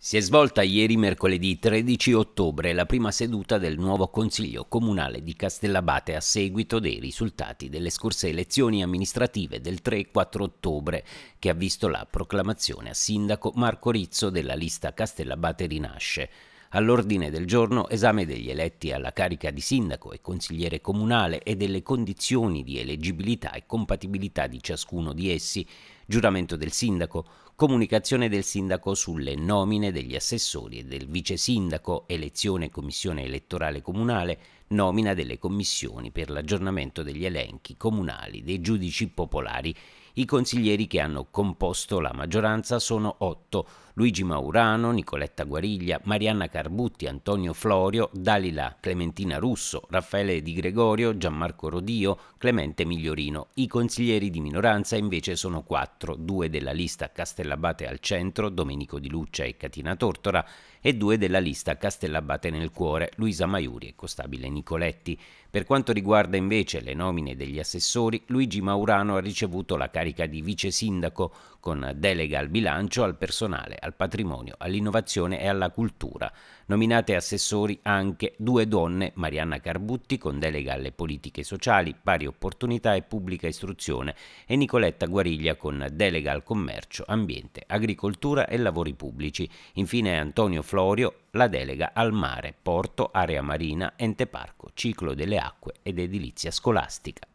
Si è svolta ieri mercoledì 13 ottobre la prima seduta del nuovo Consiglio Comunale di Castellabate a seguito dei risultati delle scorse elezioni amministrative del 3 e 4 ottobre che ha visto la proclamazione a sindaco Marco Rizzo della lista Castellabate Rinasce. All'ordine del giorno esame degli eletti alla carica di sindaco e consigliere comunale e delle condizioni di eleggibilità e compatibilità di ciascuno di essi, giuramento del sindaco, comunicazione del sindaco sulle nomine degli assessori e del vice sindaco, elezione e commissione elettorale comunale, nomina delle commissioni per l'aggiornamento degli elenchi comunali dei giudici popolari. I consiglieri che hanno composto la maggioranza sono otto: Luigi Maurano, Nicoletta Guariglia, Marianna Carbutti, Antonio Florio, Dalila Clementina Russo, Raffaele Di Gregorio, Gianmarco Rodio, Clemente Migliorino. I consiglieri di minoranza invece sono quattro. 4, 2 della lista Castellabate al centro, Domenico Di Luccia e Catina Tortora, e due della lista Castellabate nel cuore, Luisa Maiuri e Costabile Nicoletti. Per quanto riguarda invece le nomine degli assessori, Luigi Maurano ha ricevuto la carica di vice sindaco con delega al bilancio, al personale, al patrimonio, all'innovazione e alla cultura. Nominate assessori anche due donne, Marianna Carbutti con delega alle politiche sociali, pari opportunità e pubblica istruzione e Nicoletta Guariglia con delega al commercio, ambiente, agricoltura e lavori pubblici. Infine Antonio Florio la delega al mare, porto, area marina, ente parco, ciclo delle acque ed edilizia scolastica.